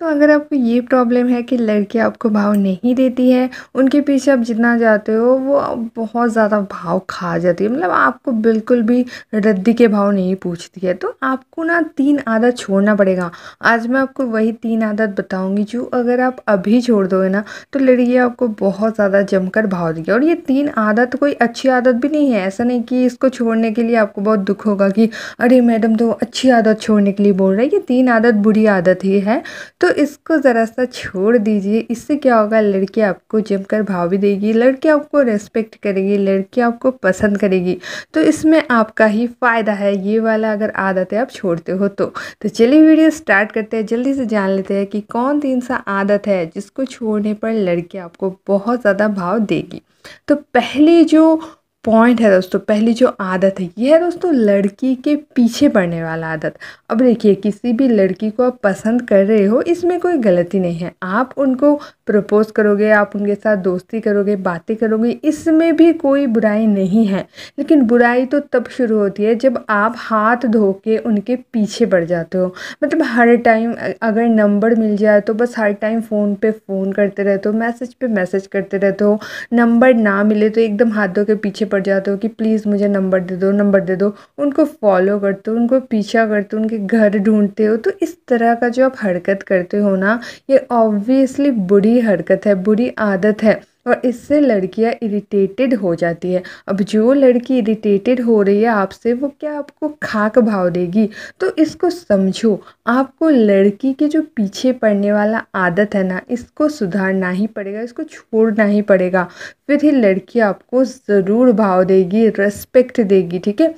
तो अगर आपको ये प्रॉब्लम है कि लड़की आपको भाव नहीं देती है उनके पीछे आप जितना जाते हो वो बहुत ज़्यादा भाव खा जाती है मतलब आपको बिल्कुल भी रद्दी के भाव नहीं पूछती है तो आपको ना तीन आदत छोड़ना पड़ेगा आज मैं आपको वही तीन आदत बताऊंगी जो अगर आप अभी छोड़ दोगे ना तो लड़की आपको बहुत ज़्यादा जमकर भाव देगी और ये तीन आदत कोई अच्छी आदत भी नहीं है ऐसा नहीं कि इसको छोड़ने के लिए आपको बहुत दुख होगा कि अरे मैडम तो अच्छी आदत छोड़ने के लिए बोल रहे ये तीन आदत बुरी आदत ही है तो तो इसको ज़रा सा छोड़ दीजिए इससे क्या होगा लड़की आपको जमकर भाव भी देगी लड़की आपको रेस्पेक्ट करेगी लड़की आपको पसंद करेगी तो इसमें आपका ही फ़ायदा है ये वाला अगर आदतें आप छोड़ते हो तो तो चलिए वीडियो स्टार्ट करते हैं जल्दी से जान लेते हैं कि कौन सी इंसान आदत है जिसको छोड़ने पर लड़की आपको बहुत ज़्यादा भाव देगी तो पहले जो पॉइंट है दोस्तों पहली जो आदत है ये है दोस्तों लड़की के पीछे पड़ने वाला आदत अब देखिए किसी भी लड़की को आप पसंद कर रहे हो इसमें कोई गलती नहीं है आप उनको प्रपोज़ करोगे आप उनके साथ दोस्ती करोगे बातें करोगे इसमें भी कोई बुराई नहीं है लेकिन बुराई तो तब शुरू होती है जब आप हाथ धो के उनके पीछे पड़ जाते हो मतलब हर टाइम अगर नंबर मिल जाए तो बस हर टाइम फ़ोन पर फ़ोन करते रहते हो मैसेज पर मैसेज करते रहते हो नंबर ना मिले तो एकदम हाथ धो के पीछे पड़ जाते हो कि प्लीज़ मुझे नंबर दे दो नंबर दे दो उनको फॉलो करते हो उनको पीछा करते हो उनके घर ढूंढते हो तो इस तरह का जो आप हरकत करते हो ना ये ऑब्वियसली बुरी हरकत है बुरी आदत है और इससे लड़कियां इरिटेटेड हो जाती है अब जो लड़की इरिटेटेड हो रही है आपसे वो क्या आपको खाक भाव देगी तो इसको समझो आपको लड़की के जो पीछे पड़ने वाला आदत है ना इसको सुधारना ही पड़ेगा इसको छोड़ना ही पड़ेगा फिर ही लड़की आपको ज़रूर भाव देगी रेस्पेक्ट देगी ठीक है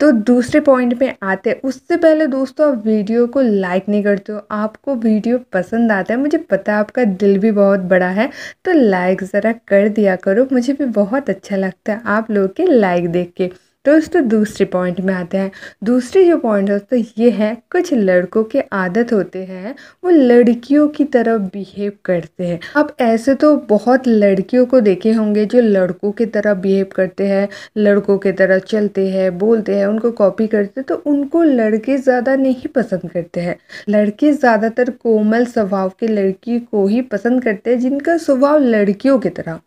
तो दूसरे पॉइंट पे आते हैं उससे पहले दोस्तों आप वीडियो को लाइक नहीं करते हो आपको वीडियो पसंद आता है मुझे पता है आपका दिल भी बहुत बड़ा है तो लाइक ज़रा कर दिया करो मुझे भी बहुत अच्छा लगता है आप लोग के लाइक देख के तो दोस्तों दूसरे पॉइंट में आते हैं दूसरे जो पॉइंट दोस्तों ये है कुछ लड़कों के आदत होते हैं वो लड़कियों की तरह बिहेव करते हैं आप ऐसे तो बहुत लड़कियों को देखे होंगे जो लड़कों की तरह बिहेव करते हैं लड़कों की तरह चलते हैं बोलते हैं उनको कॉपी करते तो उनको लड़के ज़्यादा नहीं पसंद करते हैं लड़के ज़्यादातर कोमल स्वभाव के लड़की को ही पसंद करते हैं जिनका स्वभाव लड़कियों की तरह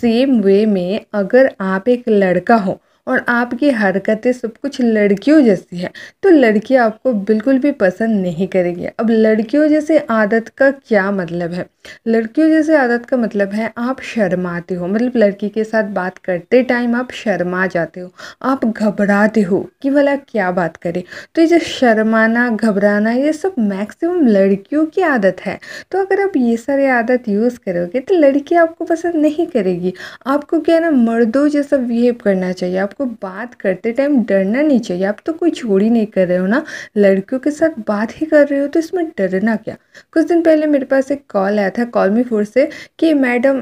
सेम वे में अगर आप एक लड़का हो और आपकी हरकतें सब कुछ लड़कियों जैसी है तो लड़की आपको बिल्कुल भी पसंद नहीं करेगी अब लड़कियों जैसे आदत का क्या मतलब है लड़कियों जैसे आदत का मतलब है आप शर्माते हो मतलब लड़की के साथ बात करते टाइम आप शर्मा जाते हो आप घबराते हो कि भला क्या बात करें तो ये जो शर्माना घबराना ये सब मैक्सिमम लड़कियों की आदत है तो अगर आप ये सारी आदत यूज़ करोगे तो लड़की आपको पसंद नहीं करेगी आपको क्या ना मर्दों जैसा बिहेव करना चाहिए आप आपको बात करते टाइम डरना नहीं चाहिए आप तो कोई चोरी नहीं कर रहे हो ना लड़कियों के साथ बात ही कर रहे हो तो इसमें डरना क्या कुछ दिन पहले मेरे पास एक कॉल आया था कॉल मी फोर से कि मैडम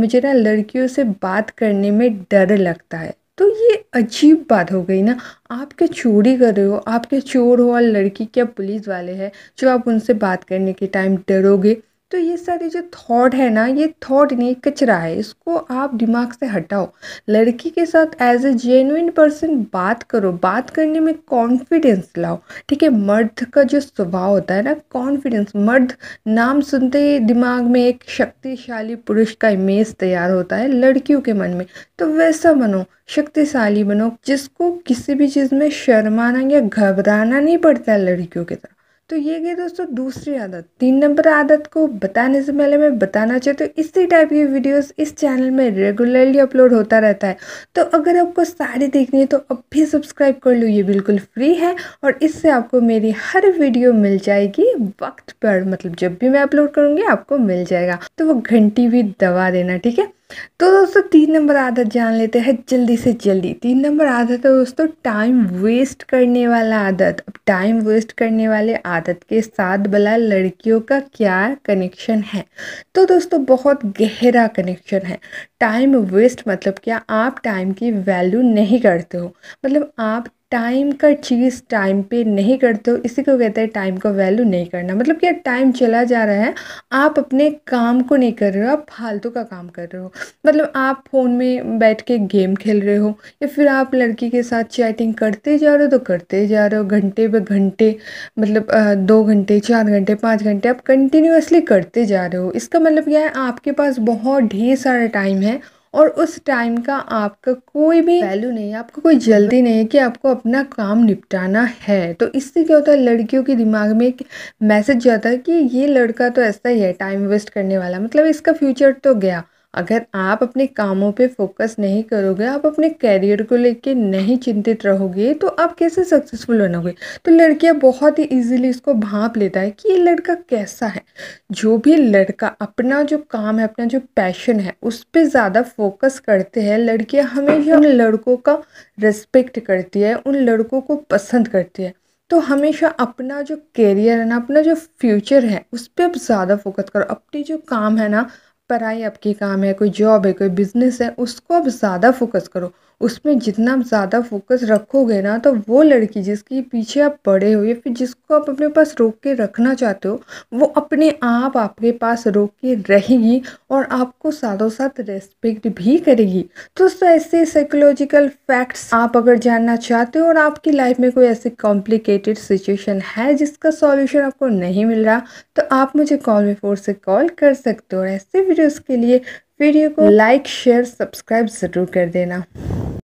मुझे ना लड़कियों से बात करने में डर लगता है तो ये अजीब बात हो गई ना आप क्या चोरी कर रहे हो आप क्या चोर हो और लड़की क्या पुलिस वाले हैं जो आप उनसे बात करने के टाइम डरोगे तो ये सारे जो थॉट है ना ये थॉट नहीं कचरा है इसको आप दिमाग से हटाओ लड़की के साथ एज ए जेन्यन पर्सन बात करो बात करने में कॉन्फिडेंस लाओ ठीक है मर्द का जो स्वभाव होता है ना कॉन्फिडेंस मर्द नाम सुनते ही दिमाग में एक शक्तिशाली पुरुष का इमेज तैयार होता है लड़कियों के मन में तो वैसा बनो शक्तिशाली बनो जिसको किसी भी चीज़ में शर्माना या घबराना नहीं पड़ता लड़कियों की तरफ तो ये गई दोस्तों दूसरी आदत तीन नंबर आदत को बताने से पहले मैं बताना चाहती हूँ तो इसी टाइप की वीडियोस इस चैनल में रेगुलरली अपलोड होता रहता है तो अगर आपको सारी देखनी है तो अब भी सब्सक्राइब कर लो ये बिल्कुल फ्री है और इससे आपको मेरी हर वीडियो मिल जाएगी वक्त पर मतलब जब भी मैं अपलोड करूँगी आपको मिल जाएगा तो वो घंटी भी दबा देना ठीक है तो दोस्तों तीन नंबर आदत जान लेते हैं जल्दी से जल्दी तीन नंबर आदत है दोस्तों टाइम वेस्ट करने वाला आदत अब टाइम वेस्ट करने वाले आदत के साथ भला लड़कियों का क्या कनेक्शन है तो दोस्तों बहुत गहरा कनेक्शन है टाइम वेस्ट मतलब क्या आप टाइम की वैल्यू नहीं करते हो मतलब आप टाइम का चीज़ टाइम पे नहीं करते हो इसी को कहते हैं टाइम का वैल्यू नहीं करना मतलब कि टाइम चला जा रहा है आप अपने काम को नहीं कर रहे हो आप फालतू का काम कर रहे हो मतलब आप फ़ोन में बैठ के गेम खेल रहे हो या फिर आप लड़की के साथ चैटिंग करते जा रहे हो तो करते जा रहे हो घंटे ब घंटे मतलब दो घंटे चार घंटे पाँच घंटे आप कंटिन्यूसली करते जा रहे हो इसका मतलब क्या है आपके पास बहुत ढेर सारा टाइम है और उस टाइम का आपका कोई भी वैल्यू नहीं है आपको कोई जल्दी नहीं है कि आपको अपना काम निपटाना है तो इससे क्या होता है लड़कियों के दिमाग में एक मैसेज जाता है कि ये लड़का तो ऐसा ही है टाइम वेस्ट करने वाला मतलब इसका फ्यूचर तो गया अगर आप अपने कामों पे फोकस नहीं करोगे आप अपने कैरियर को लेके नहीं चिंतित रहोगे तो आप कैसे सक्सेसफुल बनोगे तो लड़कियां बहुत ही इजीली इसको भाप लेता है कि ये लड़का कैसा है जो भी लड़का अपना जो काम है अपना जो पैशन है उस पर ज़्यादा फोकस करते हैं लड़कियाँ हमेशा उन लड़कों का रिस्पेक्ट करती है उन लड़कों को पसंद करती है तो हमेशा अपना जो कैरियर है ना अपना जो फ्यूचर है उस पर आप ज़्यादा फोकस करो अपनी जो काम है ना पढ़ाई आपकी काम है कोई जॉब है कोई बिज़नेस है उसको आप ज़्यादा फोकस करो उसमें जितना ज़्यादा फोकस रखोगे ना तो वो लड़की जिसके पीछे आप पड़े हो या फिर जिसको आप अपने पास रोक के रखना चाहते हो वो अपने आप आपके पास रोक के रहेगी और आपको साथों साथ रेस्पेक्ट भी करेगी तो ऐसे साइकोलॉजिकल फैक्ट्स आप अगर जानना चाहते हो और आपकी लाइफ में कोई ऐसी कॉम्प्लिकेटेड सिचुएशन है जिसका सॉल्यूशन आपको नहीं मिल रहा तो आप मुझे कॉल में फोर से कॉल कर सकते हो और ऐसे वीडियोज़ के लिए वीडियो को लाइक शेयर सब्सक्राइब ज़रूर कर देना